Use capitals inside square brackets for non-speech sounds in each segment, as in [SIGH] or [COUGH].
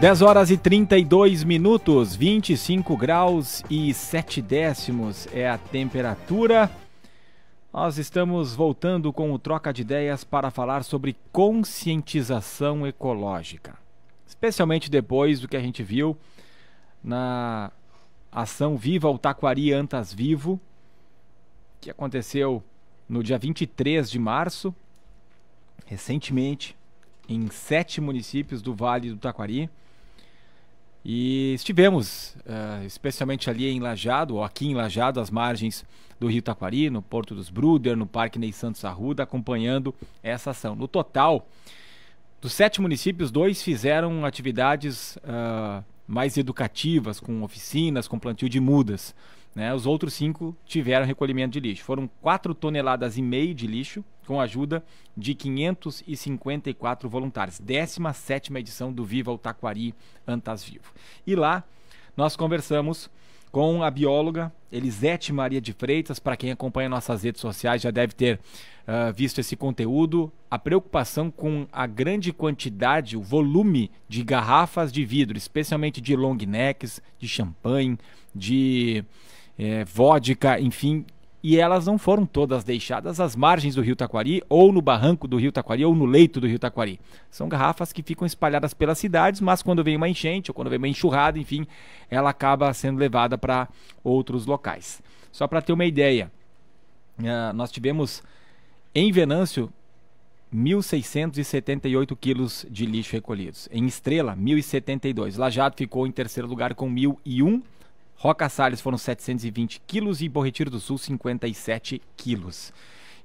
10 horas e 32 minutos, 25 graus e 7 décimos é a temperatura. Nós estamos voltando com o Troca de Ideias para falar sobre conscientização ecológica. Especialmente depois do que a gente viu na ação Viva o Taquari Antas Vivo, que aconteceu no dia 23 de março, recentemente, em sete municípios do Vale do Taquari. E estivemos, uh, especialmente ali em Lajado, ou aqui em Lajado, às margens do Rio Taquari, no Porto dos Bruder, no Parque Ney Santos Arruda, acompanhando essa ação. No total, dos sete municípios, dois fizeram atividades uh, mais educativas, com oficinas, com plantio de mudas. Né? Os outros cinco tiveram recolhimento de lixo. Foram 4 toneladas e meio de lixo, com a ajuda de 554 voluntários. 17 edição do Viva o Taquari Antas Vivo. E lá nós conversamos com a bióloga Elisete Maria de Freitas. Para quem acompanha nossas redes sociais já deve ter uh, visto esse conteúdo. A preocupação com a grande quantidade, o volume de garrafas de vidro, especialmente de long necks, de champanhe, de é, vodka, enfim. E elas não foram todas deixadas às margens do rio Taquari, ou no barranco do rio Taquari, ou no leito do rio Taquari. São garrafas que ficam espalhadas pelas cidades, mas quando vem uma enchente ou quando vem uma enxurrada, enfim, ela acaba sendo levada para outros locais. Só para ter uma ideia, ah, nós tivemos em Venâncio 1.678 quilos de lixo recolhidos. Em Estrela, 1.072. Lajado ficou em terceiro lugar com 1.001 Roca Salles foram 720 quilos e Borretiro do Sul 57 quilos.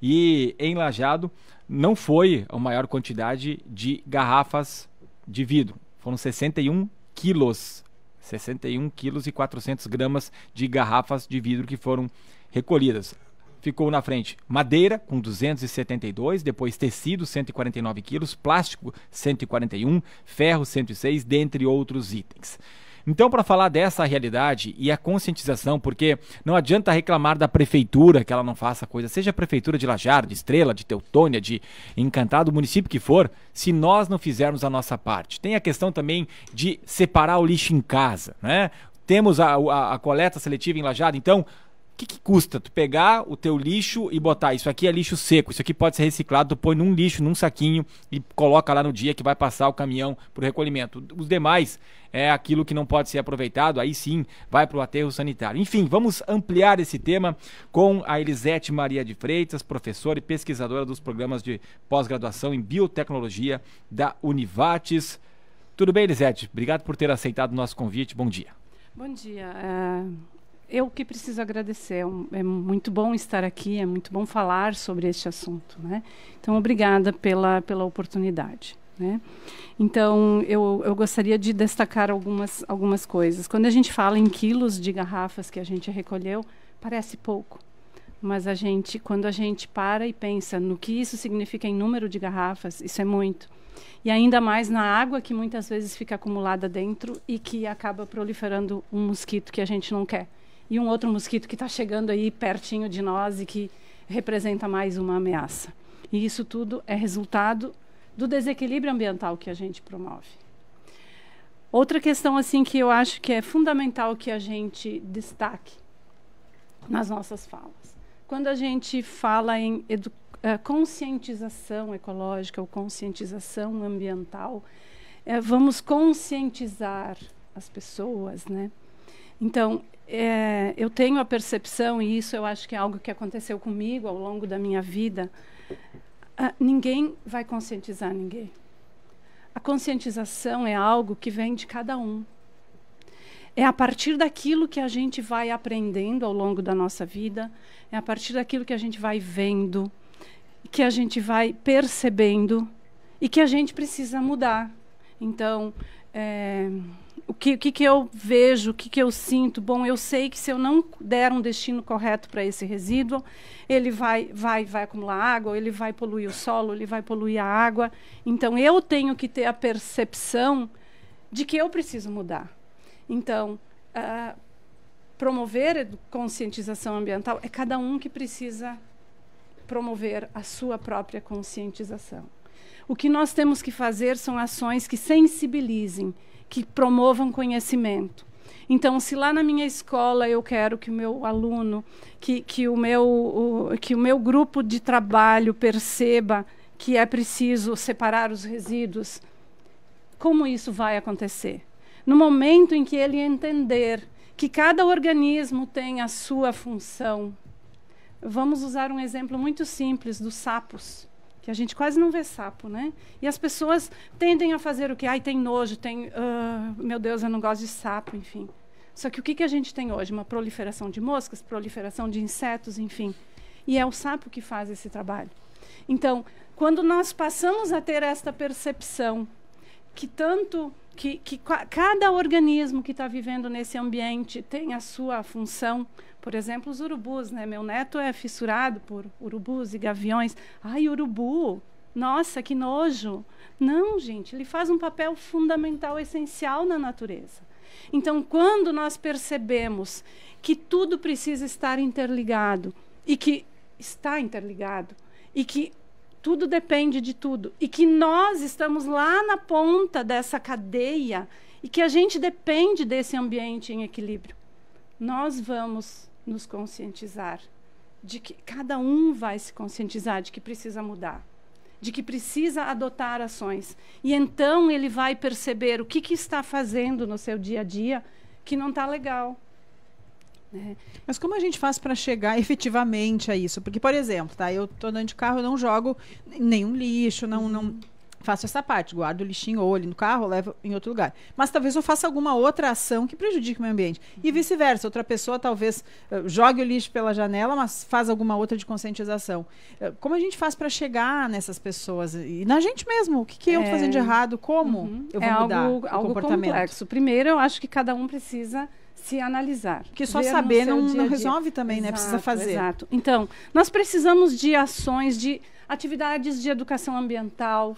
E em Lajado não foi a maior quantidade de garrafas de vidro. Foram 61 quilos, 61 quilos e 400 gramas de garrafas de vidro que foram recolhidas. Ficou na frente madeira com 272, depois tecido 149 quilos, plástico 141, ferro 106, dentre outros itens. Então, para falar dessa realidade e a conscientização, porque não adianta reclamar da prefeitura que ela não faça coisa, seja a prefeitura de Lajar, de Estrela, de Teutônia, de Encantado, município que for, se nós não fizermos a nossa parte. Tem a questão também de separar o lixo em casa, né? Temos a, a, a coleta seletiva em Lajado, então o que, que, custa tu pegar o teu lixo e botar isso aqui é lixo seco, isso aqui pode ser reciclado, tu põe num lixo, num saquinho e coloca lá no dia que vai passar o caminhão para o recolhimento. Os demais é aquilo que não pode ser aproveitado, aí sim vai para o aterro sanitário. Enfim, vamos ampliar esse tema com a Elisete Maria de Freitas, professora e pesquisadora dos programas de pós-graduação em biotecnologia da Univates. Tudo bem, Elisete? Obrigado por ter aceitado o nosso convite. Bom dia. Bom dia. É, eu que preciso agradecer. É, é, muito bom estar aqui, é muito bom falar sobre este assunto. Né? Então, obrigada pela, pela oportunidade. Né? Então, eu, eu gostaria de destacar algumas, algumas coisas. Quando a gente fala em quilos de garrafas que a gente recolheu, parece pouco. Mas a gente, quando a gente para e pensa no que isso significa em número de garrafas, isso é muito. E ainda mais na água que muitas vezes fica acumulada dentro e que acaba proliferando um mosquito que a gente não quer e um outro mosquito que está chegando aí pertinho de nós e que representa mais uma ameaça. E isso tudo é resultado do desequilíbrio ambiental que a gente promove. Outra questão assim que eu acho que é fundamental que a gente destaque nas nossas falas. Quando a gente fala em eh, conscientização ecológica ou conscientização ambiental, eh, vamos conscientizar as pessoas, né? Então, é, eu tenho a percepção, e isso eu acho que é algo que aconteceu comigo ao longo da minha vida, ah, ninguém vai conscientizar ninguém. A conscientização é algo que vem de cada um. É a partir daquilo que a gente vai aprendendo ao longo da nossa vida, é a partir daquilo que a gente vai vendo, que a gente vai percebendo e que a gente precisa mudar. Então, é, o que, que, que, eu vejo, o que, que eu sinto? Bom, eu sei que se eu não der um destino correto para esse resíduo, ele vai, vai, vai acumular água, ele vai poluir o solo, ele vai poluir a água. Então, eu tenho que ter a percepção de que eu preciso mudar. Então, uh, promover conscientização ambiental é cada um que precisa promover a sua própria conscientização. O que nós temos que fazer são ações que sensibilizem, que promovam conhecimento. Então, se lá na minha escola eu quero que o meu aluno, que, que, o, meu, o, que o meu grupo de trabalho perceba que é preciso separar os resíduos, como isso vai acontecer? No momento em que ele entender que cada organismo tem a sua função, vamos usar um exemplo muito simples dos sapos que a gente quase não vê sapo, né? E as pessoas tendem a fazer o que? Ai, tem nojo, tem. Uh, meu Deus, eu não gosto de sapo, enfim. Só que o que, que a gente tem hoje? Uma proliferação de moscas, proliferação de insetos, enfim. E é o sapo que faz esse trabalho. Então, quando nós passamos a ter esta percepção que tanto que, que cada organismo que está vivendo nesse ambiente tem a sua função por exemplo, os urubus, né? Meu neto é fissurado por urubus e gaviões. Ai, urubu! Nossa, que nojo! Não, gente, ele faz um papel fundamental, essencial na natureza. Então, quando nós percebemos que tudo precisa estar interligado e que está interligado e que tudo depende de tudo e que nós estamos lá na ponta dessa cadeia e que a gente depende desse ambiente em equilíbrio, nós vamos nos conscientizar de que cada um vai se conscientizar de que precisa mudar, de que precisa adotar ações. E então ele vai perceber o que, que está fazendo no seu dia a dia que não está legal. Né? Mas como a gente faz para chegar efetivamente a isso? Porque, por exemplo, tá, eu estou andando de carro, eu não jogo nenhum lixo, não, não faço essa parte, guardo o lixinho ou ali no carro, levo em outro lugar. Mas talvez eu faça alguma outra ação que prejudique o meio ambiente. E vice-versa, outra pessoa talvez uh, jogue o lixo pela janela, mas faz alguma outra de conscientização. Uh, como a gente faz para chegar nessas pessoas e na gente mesmo? O que, que eu estou é... fazendo de é. errado? Como uhum. eu é vou é mudar algo, o algo comportamento? complexo. Primeiro, eu acho que cada um precisa se analisar. Porque só saber não, dia -dia. não, resolve também, exato, né? Precisa fazer. Exato. Então, nós precisamos de ações, de atividades de educação ambiental,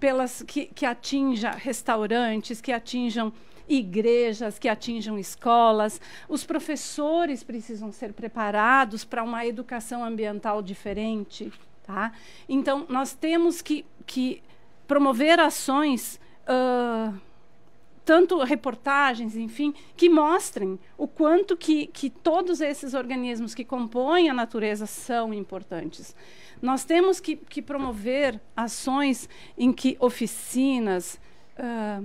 pelas que, que atinja restaurantes, que atinjam igrejas, que atinjam escolas. Os professores precisam ser preparados para uma educação ambiental diferente. Tá? Então, nós temos que, que promover ações. Uh, tanto reportagens, enfim, que mostrem o quanto que, que todos esses organismos que compõem a natureza são importantes. Nós temos que, que promover ações em que oficinas, uh,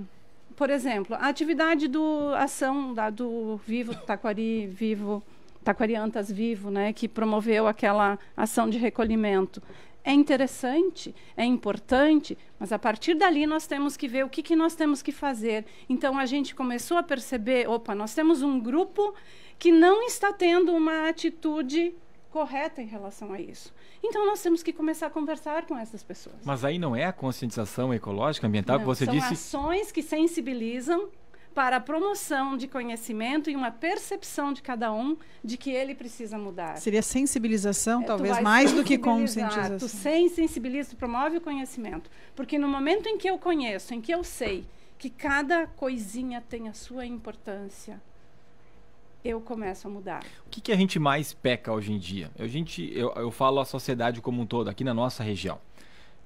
por exemplo, a atividade do ação da, do Vivo Taquari, Vivo Taquariantas Vivo, né, que promoveu aquela ação de recolhimento é interessante, é importante, mas a partir dali nós temos que ver o que, que nós temos que fazer. Então a gente começou a perceber: opa, nós temos um grupo que não está tendo uma atitude correta em relação a isso. Então nós temos que começar a conversar com essas pessoas. Mas aí não é a conscientização ecológica, ambiental não, que você são disse? São ações que sensibilizam para a promoção de conhecimento e uma percepção de cada um de que ele precisa mudar. Seria sensibilização, é, talvez, mais do que conscientização. Tu sem sensibiliza, tu promove o conhecimento. Porque no momento em que eu conheço, em que eu sei que cada coisinha tem a sua importância, eu começo a mudar. O que, que a gente mais peca hoje em dia? A gente, eu, eu falo a sociedade como um todo, aqui na nossa região.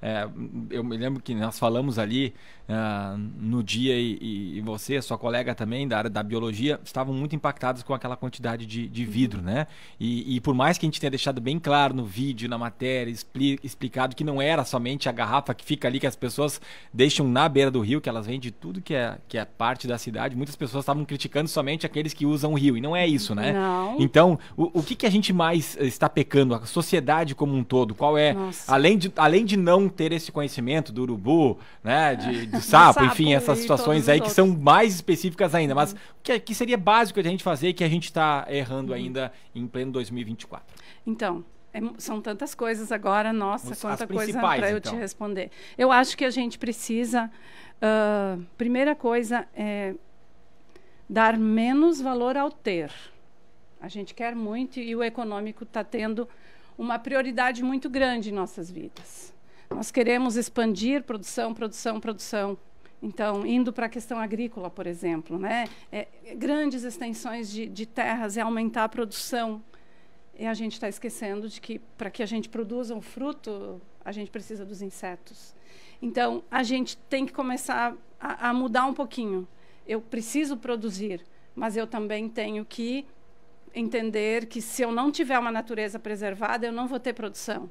É, eu me lembro que nós falamos ali uh, no dia e, e, você, sua colega também da área da biologia, estavam muito impactados com aquela quantidade de, de uhum. vidro, né? E, e, por mais que a gente tenha deixado bem claro no vídeo, na matéria, expli explicado que não era somente a garrafa que fica ali, que as pessoas deixam na beira do rio, que elas vêm de tudo que é, que é parte da cidade, muitas pessoas estavam criticando somente aqueles que usam o rio, e não é isso, né? Não. Então, o, o que, que a gente mais eh, está pecando? A sociedade como um todo, qual é? Além de, além de não ter esse conhecimento do urubu, né? De, de do sapo, enfim, essas situações aí que são mais específicas ainda. Mas o uhum. que, é, que seria básico a gente fazer que a gente está errando uhum. ainda em pleno 2024? Então, é, são tantas coisas agora, nossa, quantas quanta coisa para eu então. te responder. Eu acho que a gente precisa, uh, primeira coisa, é dar menos valor ao ter. A gente quer muito e o econômico está tendo uma prioridade muito grande em nossas vidas. Nós queremos expandir produção, produção, produção. Então, indo para a questão agrícola, por exemplo, né? É, é grandes extensões de, de terras e é aumentar a produção. E a gente está esquecendo de que para que a gente produza um fruto, a gente precisa dos insetos. Então, a gente tem que começar a, a mudar um pouquinho. Eu preciso produzir, mas eu também tenho que entender que se eu não tiver uma natureza preservada, eu não vou ter produção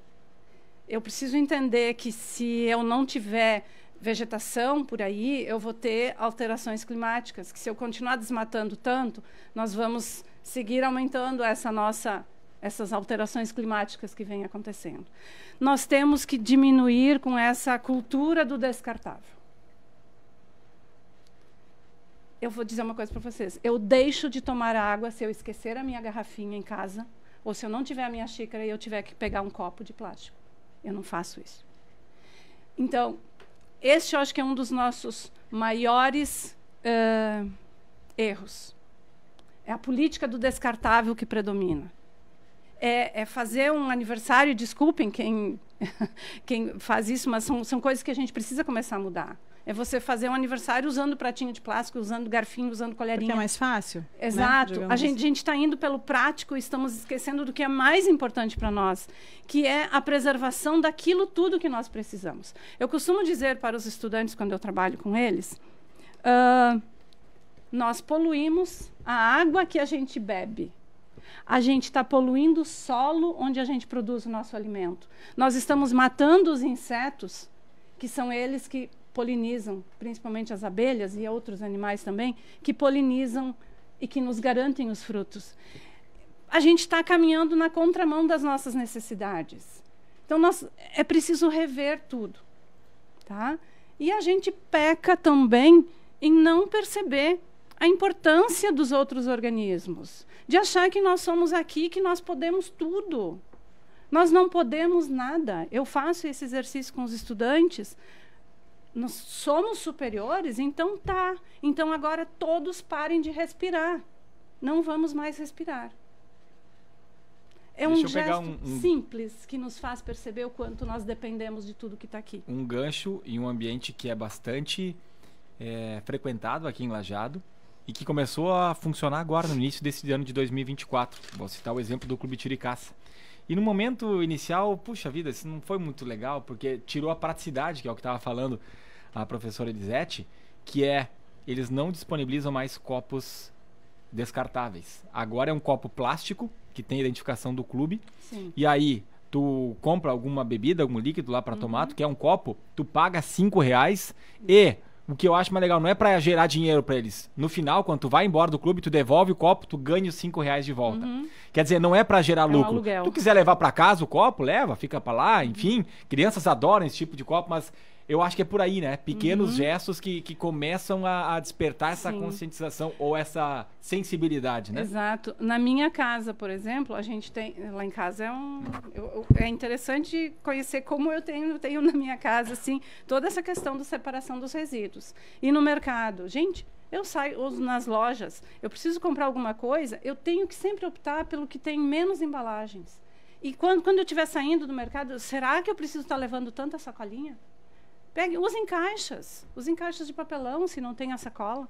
eu preciso entender que se eu não tiver vegetação por aí, eu vou ter alterações climáticas, que se eu continuar desmatando tanto, nós vamos seguir aumentando essa nossa essas alterações climáticas que vêm acontecendo. Nós temos que diminuir com essa cultura do descartável. Eu vou dizer uma coisa para vocês. Eu deixo de tomar água se eu esquecer a minha garrafinha em casa ou se eu não tiver a minha xícara e eu tiver que pegar um copo de plástico. Eu não faço isso. Então, este eu acho que é um dos nossos maiores uh, erros. É a política do descartável que predomina. É, é fazer um aniversário, desculpem quem, [LAUGHS] quem faz isso, mas são, são coisas que a gente precisa começar a mudar é você fazer um aniversário usando pratinho de plástico, usando garfinho, usando colherinha. Porque é mais fácil. Né? Exato. Né? A gente assim. está indo pelo prático e estamos esquecendo do que é mais importante para nós, que é a preservação daquilo tudo que nós precisamos. Eu costumo dizer para os estudantes, quando eu trabalho com eles, uh, nós poluímos a água que a gente bebe. A gente está poluindo o solo onde a gente produz o nosso alimento. Nós estamos matando os insetos, que são eles que polinizam, principalmente as abelhas e outros animais também, que polinizam e que nos garantem os frutos. A gente está caminhando na contramão das nossas necessidades. Então, nós, é preciso rever tudo. Tá? E a gente peca também em não perceber a importância dos outros organismos, de achar que nós somos aqui, que nós podemos tudo. Nós não podemos nada. Eu faço esse exercício com os estudantes nós somos superiores, então tá. Então agora todos parem de respirar. Não vamos mais respirar. É Deixa um gesto um, um... simples que nos faz perceber o quanto nós dependemos de tudo que está aqui. Um gancho em um ambiente que é bastante é, frequentado aqui em Lajado e que começou a funcionar agora no início desse ano de 2024. Vou citar o exemplo do Clube Tiricaça. E no momento inicial, puxa vida, isso não foi muito legal, porque tirou a praticidade, que é o que estava falando a professora Elisete, que é eles não disponibilizam mais copos descartáveis. Agora é um copo plástico que tem identificação do clube. Sim. E aí tu compra alguma bebida, algum líquido lá para uhum. tomar, tu quer um copo, tu paga cinco reais e o que eu acho mais legal não é para gerar dinheiro para eles. No final, quando tu vai embora do clube, tu devolve o copo, tu ganha os cinco reais de volta. Uhum. Quer dizer, não é para gerar é lucro. Tu quiser levar para casa o copo, leva, fica para lá, enfim. Crianças adoram esse tipo de copo, mas eu acho que é por aí, né? Pequenos uhum. gestos que, que começam a, a despertar essa Sim. conscientização ou essa sensibilidade, né? Exato. Na minha casa, por exemplo, a gente tem. Lá em casa é um. Eu, é interessante conhecer como eu tenho, tenho na minha casa, assim, toda essa questão da separação dos resíduos. E no mercado, gente. Eu saio nas lojas, eu preciso comprar alguma coisa, eu tenho que sempre optar pelo que tem menos embalagens. E quando, quando eu estiver saindo do mercado, será que eu preciso estar levando tanta sacolinha? Pegue, usem caixas, usem caixas de papelão se não tem a sacola.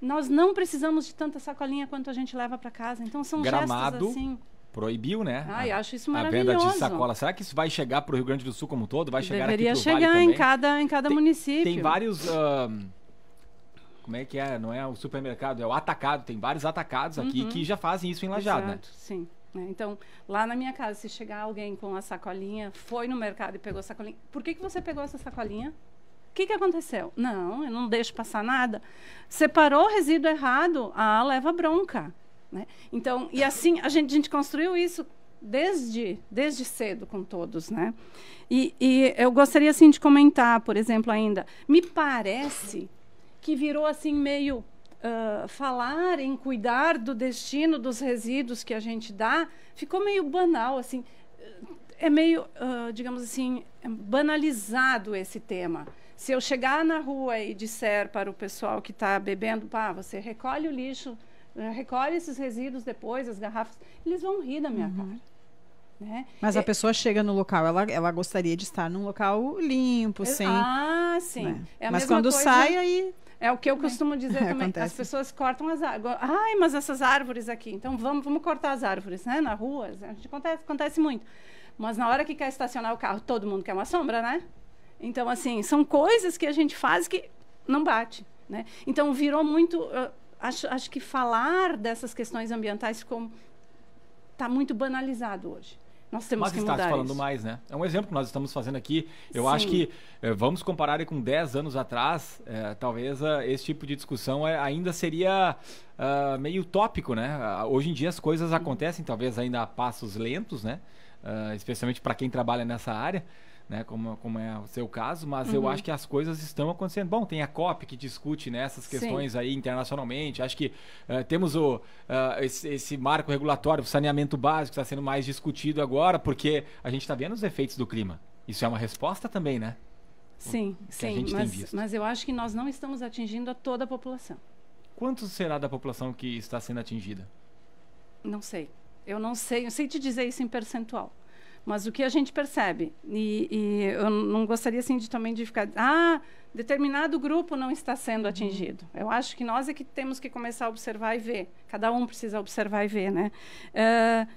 Nós não precisamos de tanta sacolinha quanto a gente leva para casa. Então são Gramado. gestos assim proibiu, né? Ai, a, acho isso maravilhoso. A venda de sacola. Será que isso vai chegar para o Rio Grande do Sul como um todo? Vai chegar Deveria aqui pro chegar vale em cada em cada tem, município. Tem vários uh, como é que é? Não é o supermercado, é o atacado. Tem vários atacados aqui uhum. que já fazem isso em lajada né? Exato, né? Sim. Né? Então, lá na minha casa, se chegar alguém com a sacolinha, foi no mercado e pegou a sacolinha, por que, que você pegou essa sacolinha? O que, que aconteceu? Não, eu não deixo passar nada. Separou o resíduo errado, ah, leva bronca. Né? Então, e assim, a gente, a gente construiu isso desde, desde cedo com todos, né? E, e, eu gostaria, assim, de comentar, por exemplo, ainda, me parece que virou, assim, meio falar em cuidar do destino dos resíduos que a gente dá ficou meio banal, assim. É meio, uh, digamos assim, é banalizado esse tema. Se eu chegar na rua e disser para o pessoal que está bebendo, pá, você recolhe o lixo, recolhe esses resíduos depois, as garrafas, eles vão rir da minha uhum. cara. Né? Mas é, a pessoa chega no local, ela, ela gostaria de estar num local limpo, sem. Ah, sim. Né? É Mas quando coisa... sai, aí é o que eu né? costumo dizer é, [LAUGHS] também. Acontece. As pessoas cortam as árvores. Ai, mas essas árvores aqui. Então vamos, vamos cortar as árvores, né? Na rua. A gente acontece, acontece muito. Mas na hora que quer estacionar o carro, todo mundo quer uma sombra, né? Então, assim, são coisas que a gente faz que não bate. Né? Então, virou muito. Ah, acho, acho que falar dessas questões ambientais Está muito banalizado hoje. Nós temos Mas que mudar falando isso. mais, né? É um exemplo que nós estamos fazendo aqui. Eu Sim. acho que eh, vamos comparar com 10 anos atrás, é, talvez eh, esse tipo de discussão ainda seria ah, meio tópico, né? Ah, hoje em dia as coisas acontecem, talvez ainda a passos lentos, né? Ah, especialmente para quem trabalha nessa área né, como, como é o seu caso, mas uhum. eu acho que as coisas estão acontecendo. Bom, tem a COP que discute né, essas questões Sim. aí internacionalmente. Acho que uh, temos o, uh, esse, esse, marco regulatório, o saneamento básico, está sendo mais discutido agora, porque a gente está vendo os efeitos do clima. Isso é uma resposta também, né? Sim, sim, mas, mas eu acho que nós não estamos atingindo a toda a população. Quanto será da população que está sendo atingida? Não sei. Eu não sei, eu sei te dizer isso em percentual. Mas o que a gente percebe, e, e eu não gostaria assim de, também de ficar, ah, determinado grupo não está sendo atingido. Uhum. Eu acho que nós é que temos que começar a observar e ver. Cada um precisa observar e ver, né? Uh,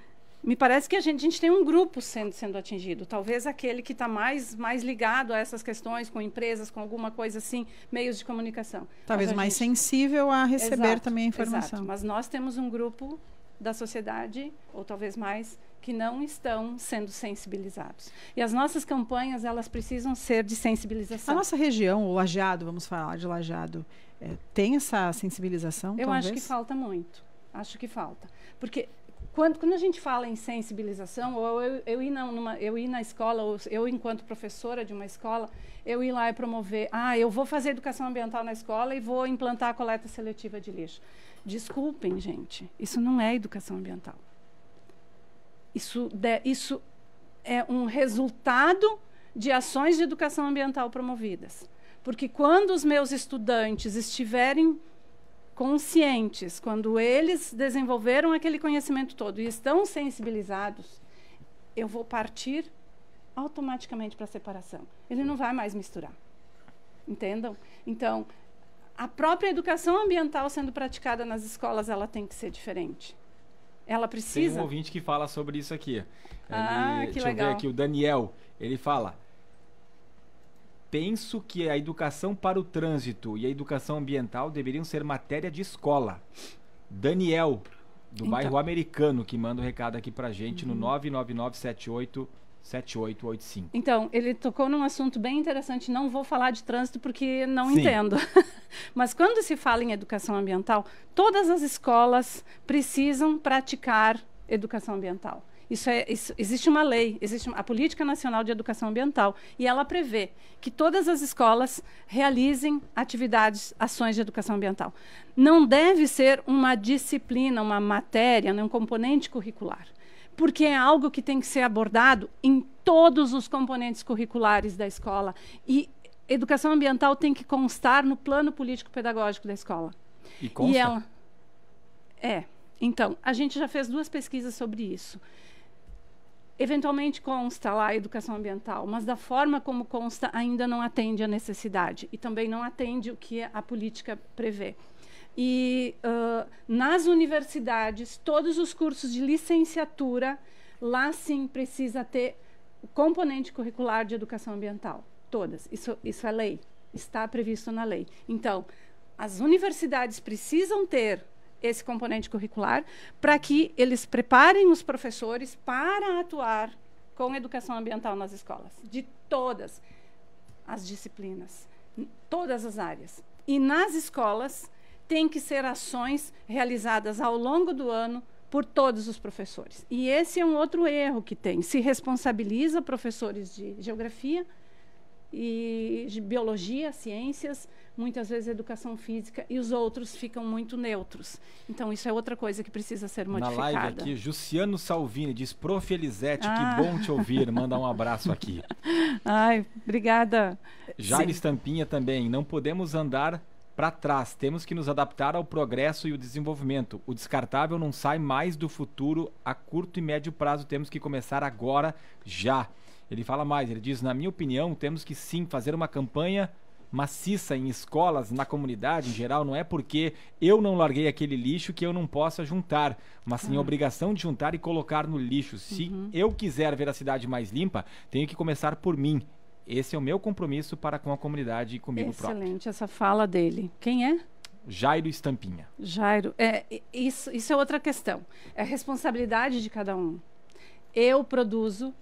me parece que a gente, a gente, tem um grupo sendo, sendo atingido. Talvez aquele que está mais, mais ligado a essas questões, com empresas, com alguma coisa assim, meios de comunicação. Talvez mais gente... sensível a receber exato, também a informação. Exato. Mas nós temos um grupo da sociedade, ou talvez mais, que não estão sendo sensibilizados. E as nossas campanhas, elas precisam ser de sensibilização. A nossa região, o Lajeado, vamos falar de Lajeado, é, tem essa sensibilização? Eu talvez? acho que falta muito. Acho que falta. Porque quando, quando a gente fala em sensibilização, ou eu, eu, ir na, numa, eu ir na escola, ou eu, enquanto professora de uma escola, eu ir lá e promover, ah, eu vou fazer educação ambiental na escola e vou implantar a coleta seletiva de lixo. Desculpem, gente, isso não é educação ambiental. Isso, de, isso é um resultado de ações de educação ambiental promovidas. Porque quando os meus estudantes estiverem conscientes, quando eles desenvolveram aquele conhecimento todo e estão sensibilizados, eu vou partir automaticamente para a separação. Ele não vai mais misturar. Entendam? Então, a própria educação ambiental sendo praticada nas escolas, ela tem que ser diferente. Ela precisa? Tem um ouvinte que fala sobre isso aqui. Ah, ele, ah, que deixa legal. eu ver aqui, o Daniel. Ele fala: Penso que a educação para o trânsito e a educação ambiental deveriam ser matéria de escola. Daniel, do então. bairro Americano, que manda o um recado aqui pra gente uhum. no 99978 7885. Então, ele tocou num assunto bem interessante. Não vou falar de trânsito porque não Sim. entendo. [LAUGHS] Mas quando se fala em educação ambiental, todas as escolas precisam praticar educação ambiental. Isso é, isso, existe uma lei, existe a Política Nacional de Educação Ambiental, e ela prevê que todas as escolas realizem atividades, ações de educação ambiental. Não deve ser uma disciplina, uma matéria, né, um componente curricular porque é algo que tem que ser abordado em todos os componentes curriculares da escola. E educação ambiental tem que constar no plano político-pedagógico da escola. E consta? E ela... É. Então, a gente já fez duas pesquisas sobre isso. Eventualmente consta lá a educação ambiental, mas da forma como consta ainda não atende a necessidade e também não atende o que a política prevê. E uh, nas universidades, todos os cursos de licenciatura, lá sim precisa ter o componente curricular de educação ambiental. Todas. Isso, isso é lei. Está previsto na lei. Então, as universidades precisam ter esse componente curricular para que eles preparem os professores para atuar com educação ambiental nas escolas, de todas as disciplinas, todas as áreas. E nas escolas, tem que ser ações realizadas ao longo do ano por todos os professores. E esse é um outro erro que tem. Se responsabiliza professores de geografia e de biologia, ciências, muitas vezes educação física e os outros ficam muito neutros. Então isso é outra coisa que precisa ser modificada. Na live aqui, Jussiano Salvini diz: "Prof Elisete, ah. que bom te ouvir, [LAUGHS] Manda um abraço aqui". Ai, obrigada. Jane Stampinha Estampinha também, não podemos andar para trás. Temos que nos adaptar ao progresso e o desenvolvimento. O descartável não sai mais do futuro a curto e médio prazo. Temos que começar agora, já. Ele fala mais, ele diz: na minha opinião, temos que sim fazer uma campanha maciça em escolas, na comunidade em geral, não é porque eu não larguei aquele lixo que eu não possa juntar, mas sim a obrigação de juntar e colocar no lixo. Se uhum. eu quiser ver a cidade mais limpa, tenho que começar por mim. Esse é o meu compromisso para com a comunidade e comigo Excelente, próprio. Excelente essa fala dele. Quem é? Jairo Estampinha. Jairo, é, isso, isso é outra questão. É a responsabilidade de cada um. Eu produzo,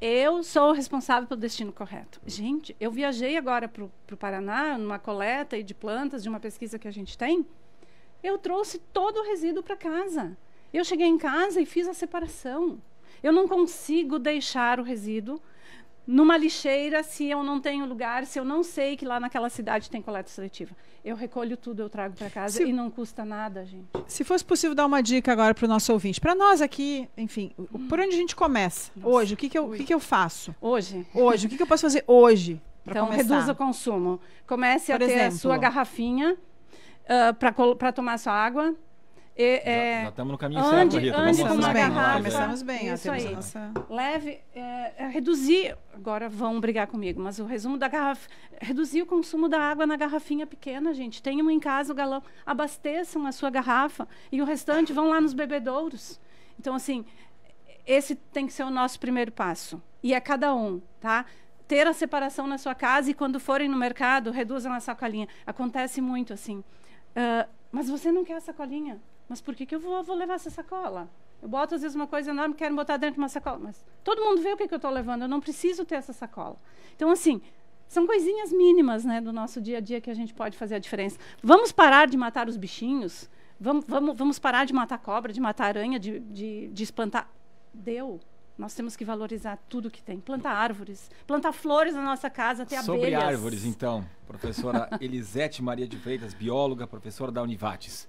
eu sou responsável pelo destino correto. Gente, eu viajei agora para o Paraná, numa coleta de plantas, de uma pesquisa que a gente tem. Eu trouxe todo o resíduo para casa. Eu cheguei em casa e fiz a separação. Eu não consigo deixar o resíduo numa lixeira se eu não tenho lugar, se eu não sei que lá naquela cidade tem coleta seletiva. Eu recolho tudo, eu trago para casa se, e não custa nada, gente. Se fosse possível dar uma dica agora para o nosso ouvinte, para nós aqui, enfim, hum. por onde a gente começa? Nossa. Hoje, o que que, eu, que que eu faço? Hoje? Hoje, o que que eu posso fazer hoje? Então, começar? reduza o consumo. Comece por a ter exemplo, a sua garrafinha uh, ah, para tomar sua água e, é, já estamos no caminho ande, certo, Rita. Ande Vamos bem, garrafa. Né? Começamos bem. Isso aí. Nossa... Leve, é, é, reduzir, agora vão brigar comigo, mas o resumo da garrafa, reduzir o consumo da água na garrafinha pequena, gente. Tenham em casa o galão, abasteçam a sua garrafa e o restante vão lá nos bebedouros. Então, assim, esse tem que ser o nosso primeiro passo. E é cada um, tá? Ter a separação na sua casa e quando forem no mercado, reduzam a sacolinha. Acontece muito, assim. Uh, mas você não quer a sacolinha? Mas por que, que eu vou, vou levar essa sacola? Eu boto, às vezes, uma coisa enorme, quero botar dentro de uma sacola. Mas todo mundo vê o que, que eu estou levando, eu não preciso ter essa sacola. Então, assim, são coisinhas mínimas né, do nosso dia a dia que a gente pode fazer a diferença. Vamos parar de matar os bichinhos? Vamos, vamos, vamos parar de matar cobra, de matar aranha, de, de, de espantar? Deu. Nós temos que valorizar tudo que tem. Plantar árvores, plantar flores na nossa casa, ter Sobre abelhas. Sobre árvores, então, professora [LAUGHS] Elisete Maria de Freitas, bióloga, professora da Univates.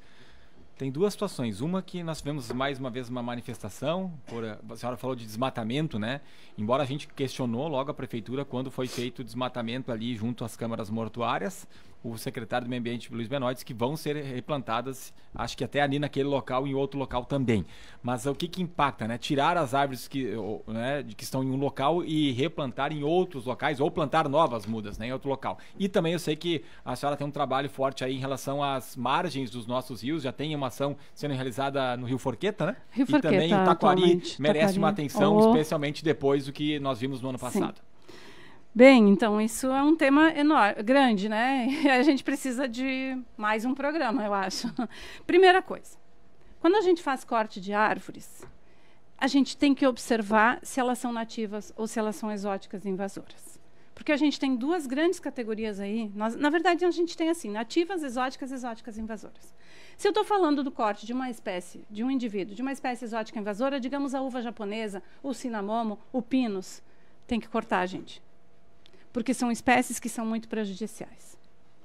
Tem duas situações. Uma que nós tivemos mais uma vez uma manifestação, por, a senhora falou de desmatamento, né? Embora a gente questionou logo a prefeitura quando foi feito o desmatamento ali junto às câmaras mortuárias, o secretário do Meio Ambiente, Luiz Benoites, que vão ser replantadas, acho que até ali naquele local e em outro local também. Mas o que, que impacta, né? Tirar as árvores que, né, que estão em um local e replantar em outros locais, ou plantar novas mudas né, em outro local. E também eu sei que a senhora tem um trabalho forte aí em relação às margens dos nossos rios, já tem uma ação sendo realizada no Rio Forqueta, né? Rio e também o Taquari merece Taquari. uma atenção, oh. especialmente depois do que nós vimos no ano passado. Sim. Bem, então isso é um tema enorme, grande, né? E [LAUGHS] a gente precisa de mais um programa, eu acho. [LAUGHS] Primeira coisa, quando a gente faz corte de árvores, a gente tem que observar se elas são nativas ou se elas são exóticas invasoras. Porque a gente tem duas grandes categorias aí. Nós, na verdade, a gente tem assim, nativas, exóticas, exóticas invasoras. Se eu estou falando do corte de uma espécie, de um indivíduo, de uma espécie exótica invasora, digamos a uva japonesa, o cinamomo, o pinus, tem que cortar, gente porque são espécies que são muito prejudiciais.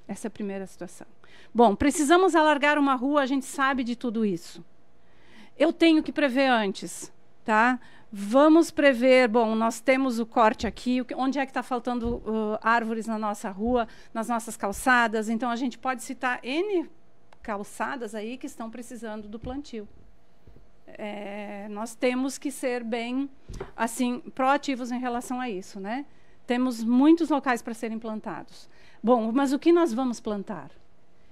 Essa é a primeira situação. Bom, precisamos alargar uma rua, a gente sabe de tudo isso. Eu tenho que prever antes, tá? Vamos prever, bom, nós temos o corte aqui, onde é que está faltando uh, árvores na nossa rua, nas nossas calçadas. Então, a gente pode citar N calçadas aí que estão precisando do plantio. É, nós temos que ser bem, assim, proativos em relação a isso, né? Temos muitos locais para serem plantados. Bom, mas o que nós vamos plantar?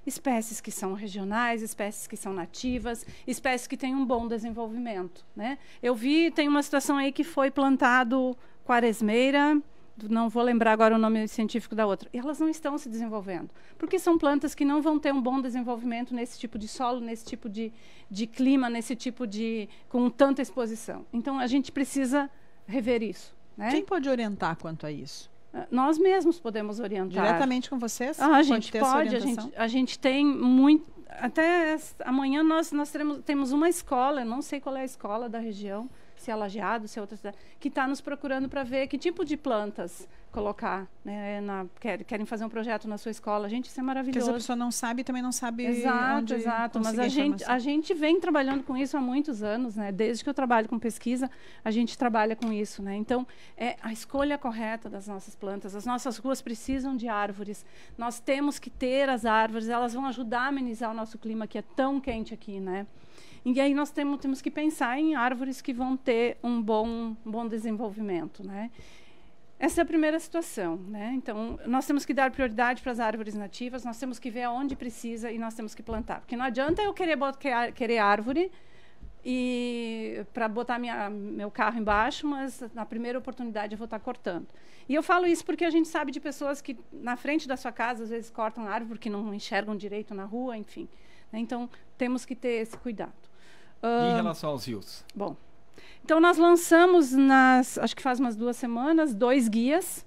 Espécies que são regionais, espécies que são nativas, espécies que têm um bom desenvolvimento. Né? Eu vi, tem uma situação aí que foi plantado quaresmeira, não vou lembrar agora o nome científico da outra. E elas não estão se desenvolvendo, porque são plantas que não vão ter um bom desenvolvimento nesse tipo de solo, nesse tipo de, de clima, nesse tipo de. com tanta exposição. Então a gente precisa rever isso. Né? Quem pode orientar quanto a isso? Ah, nós mesmos podemos orientar. Diretamente com vocês? Ah, a gente pode, a gente, a gente tem muito. Até amanhã nós, nós teremos, temos uma escola, não sei qual é a escola da região, se é Lajeado, se é outra cidade, que está nos procurando para ver que tipo de plantas colocar, né, na, quer, querem fazer um projeto na sua escola. Gente, isso é maravilhoso. Porque a pessoa não sabe e também não sabe exato, onde Exato, Mas a gente, a gente vem trabalhando com isso há muitos anos, né? Desde que eu trabalho com pesquisa, a gente trabalha com isso, né? Então, é a escolha correta das nossas plantas. As nossas ruas precisam de árvores. Nós temos que ter as árvores, elas vão ajudar a amenizar o nosso clima que é tão quente aqui, né? E aí nós temos, temos que pensar em árvores que vão ter um bom, um bom desenvolvimento, né? Essa é a primeira situação, né? Então, nós temos que dar prioridade para as árvores nativas, nós temos que ver aonde precisa e nós temos que plantar. Porque não adianta eu querer, botar, querer árvore e para botar minha, meu carro embaixo, mas na primeira oportunidade eu vou estar tá cortando. E eu falo isso porque a gente sabe de pessoas que na frente da sua casa às vezes cortam árvore porque não enxergam direito na rua, enfim. Né? Então, temos que ter esse cuidado. Uh, em ah, relação aos rios? Bom, então nós lançamos, nas, acho que faz umas duas semanas, dois guias.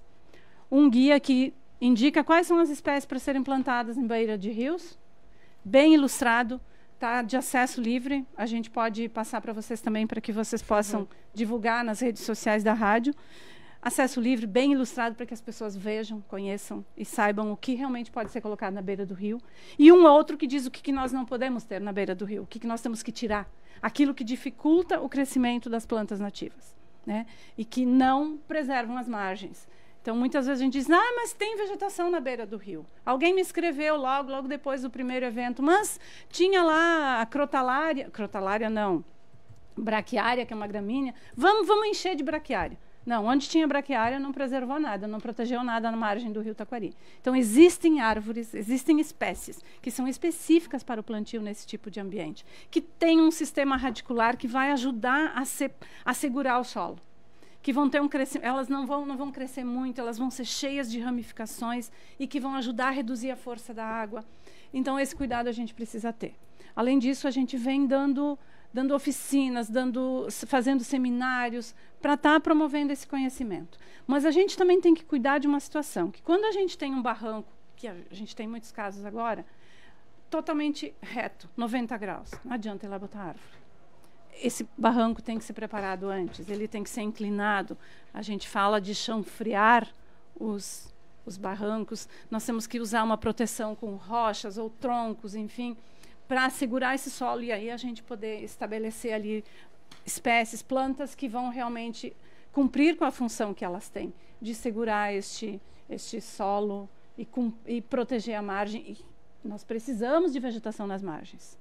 Um guia que indica quais são as espécies para serem plantadas em beira de rios, bem ilustrado, tá de acesso livre. A gente pode passar para vocês também para que vocês possam uhum. divulgar nas redes sociais da rádio acesso livre, bem ilustrado, para que as pessoas vejam, conheçam e saibam o que realmente pode ser colocado na beira do rio. E um outro que diz o que, que nós não podemos ter na beira do rio, o que, que nós temos que tirar, aquilo que dificulta o crescimento das plantas nativas né? e que não preservam as margens. Então, muitas vezes a gente diz, ah, mas tem vegetação na beira do rio. Alguém me escreveu logo, logo depois do primeiro evento, mas tinha lá a crotalária, crotalária não, braquiária, que é uma gramínea, vamos, vamos encher de braquiária. Não, onde tinha braquiária não preservou nada, não protegeu nada na margem do rio Taquari. Então existem árvores, existem espécies que são específicas para o plantio nesse tipo de ambiente, que tem um sistema radicular que vai ajudar a, se, a segurar o solo que vão ter um crescimento, elas não vão, não vão crescer muito, elas vão ser cheias de ramificações e que vão ajudar a reduzir a força da água. Então, esse cuidado a gente precisa ter. Além disso, a gente vem dando dando oficinas, dando, fazendo seminários para estar tá promovendo esse conhecimento. Mas a gente também tem que cuidar de uma situação que quando a gente tem um barranco, que a gente tem muitos casos agora, totalmente reto, 90 graus, não adianta ir lá botar árvore esse barranco tem que ser preparado antes, ele tem que ser inclinado. A gente fala de chanfrear os, os barrancos, nós temos que usar uma proteção com rochas ou troncos, enfim para segurar esse solo e aí a gente poder estabelecer ali espécies, plantas que vão realmente cumprir com a função que elas têm de segurar este, este solo e, e proteger a margem. E nós precisamos de vegetação nas margens.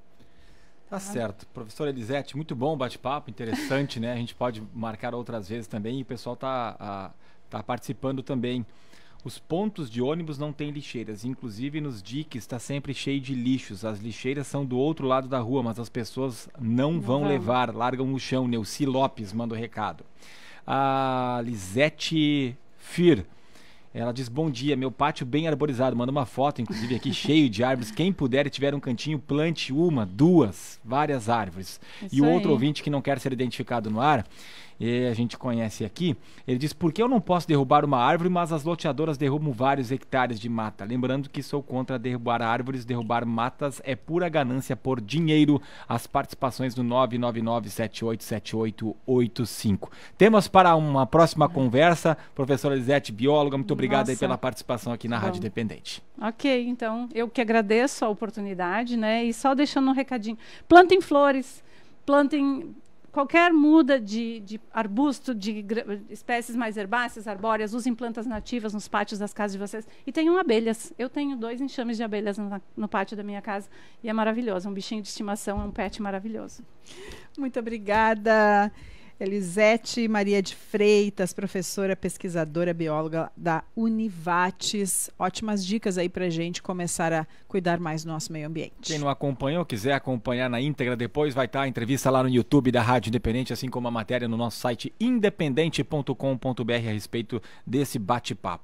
Tá certo. Professora Elisete, muito bom bate-papo, interessante, né? A gente pode marcar outras vezes também e o pessoal está tá participando também. Os pontos de ônibus não têm lixeiras, inclusive nos diques está sempre cheio de lixos. As lixeiras são do outro lado da rua, mas as pessoas não, não vão, vão levar, largam no chão. Neuci Lopes manda o um recado. A Lisete Fir. Ela diz: Bom dia, meu pátio bem arborizado. Manda uma foto, inclusive, aqui cheio de árvores. Quem puder e tiver um cantinho, plante uma, duas, várias árvores. Isso e o outro aí. ouvinte que não quer ser identificado no ar, e a gente conhece aqui, ele diz: Por que eu não posso derrubar uma árvore, mas as loteadoras derrubam vários hectares de mata? Lembrando que sou contra derrubar árvores, derrubar matas é pura ganância por dinheiro. As participações no 999787885. Temas para uma próxima conversa. Professora Elisete, bióloga, muito obrigado aí pela participação aqui na tá Bom. Rádio Independente. Ok, então eu que agradeço a oportunidade, né? E só deixando um recadinho: plantem flores plantem qualquer muda de, de arbusto, de espécies mais herbáceas, arbóreas, usem plantas nativas nos pátios das casas de vocês. E tenham abelhas. Eu tenho dois enxames de abelhas no, no pátio da minha casa e é maravilhoso. É um bichinho de estimação, é um pet maravilhoso. Muito obrigada. Elisete Maria de Freitas, professora, pesquisadora, bióloga da Univates. Ótimas dicas aí para gente começar a cuidar mais do nosso meio ambiente. Quem não acompanhou, quiser acompanhar na íntegra depois, vai estar tá a entrevista lá no YouTube da Rádio Independente, assim como a matéria no nosso site independente.com.br a respeito desse bate-papo.